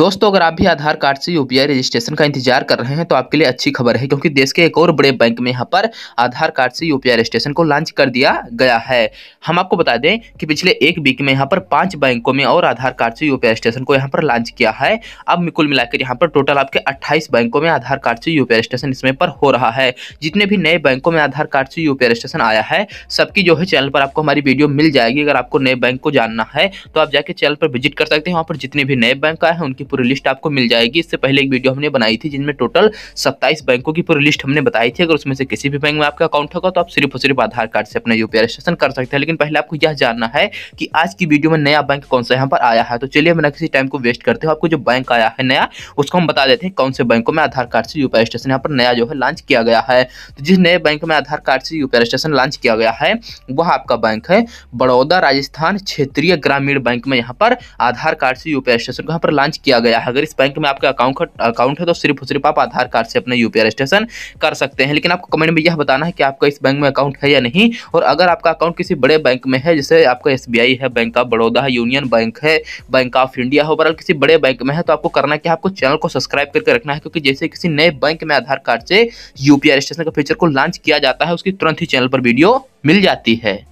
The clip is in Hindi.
दोस्तों अगर आप भी आधार कार्ड से यूपीआई रजिस्ट्रेशन का इंतजार कर रहे हैं तो आपके लिए अच्छी खबर है क्योंकि देश के एक और बड़े बैंक में यहाँ पर आधार कार्ड से यूपीआई रजिस्ट्रेशन को लॉन्च कर दिया गया है हम आपको बता दें कि पिछले एक वीक में यहाँ पर पांच बैंकों में और आधार कार्ड से यूपीआई रजिस्ट्रेशन को यहाँ पर लॉन्च किया है अब कुल मिलाकर यहाँ पर टोटल आपके अट्ठाईस बैंकों में आधार कार्ड से यूपीआई रजिस्ट्रेशन इसमें पर हो रहा है जितने भी नए बैंकों में आधार कार्ड से यूपीआई रजिस्ट्रेशन आया है सबकी जो है चैनल पर आपको हमारी वीडियो मिल जाएगी अगर आपको नए बैंक को जानना है तो आप जाके चैनल पर विजिट कर सकते हैं वहाँ पर जितने भी नए बैंक आए हैं की पूरी लिस्ट आपको मिल जाएगी इससे पहले एक वीडियो हमने बनाई थी जिनमें टोटल सत्ताईस बैंकों की पूरी लिस्ट हमने बताई थी अगर उसमें से किसी भी बैंक में आपका अकाउंट होगा तो आप सिर्फ और सिर्फ आधार कार्ड से अपना यूपीआई रजिस्ट्रेशन कर सकते हैं लेकिन पहले आपको यह जानना है कि आज की वीडियो में नया बैंक कौन सा यहाँ पर आया है तो चलिए मैं किसी टाइम को वेस्ट करते हो आपको जो बैंक आया है नया उसको हम बता देते हैं कौन से बैंकों में आधार कार्ड से यूपीआई रजिस्ट्रेशन यहाँ पर नया जो है लॉन्च किया गया है तो जिस नए बैंक में आधार कार्ड से यूपीआई रजिस्ट्रेशन लॉन्च किया गया है वह आपका बैंक है बड़ौदा राजस्थान क्षेत्रीय ग्रामीण बैंक में यहाँ पर आधार कार्ड से यूपीआई रजिस्ट्रेशन यहाँ पर लॉन्च किया गया है अगर इस बैंक में आपका अकाउंट अकाउंट है तो सिर्फ सिर्फ आप आधार कार्ड से अपना यूपीआई रजिस्ट्रेशन कर सकते हैं लेकिन आपको कमेंट में यह बताना है कि आपका इस बैंक में अकाउंट है या नहीं और अगर आपका अकाउंट किसी बड़े बैंक में है जैसे आपका एस है बैंक ऑफ बड़ौदा है यूनियन बैंक है बैंक ऑफ इंडिया है ओवरऑल किसी बड़े बैंक में है तो आपको करना क्या आपको चैनल को सब्सक्राइब करके रखना है क्योंकि जैसे किसी नए बैंक में आधार कार्ड से यूपीआई रजिस्ट्रेशन का फीचर को लॉन्च किया जाता है उसकी तुरंत ही चैनल पर वीडियो मिल जाती है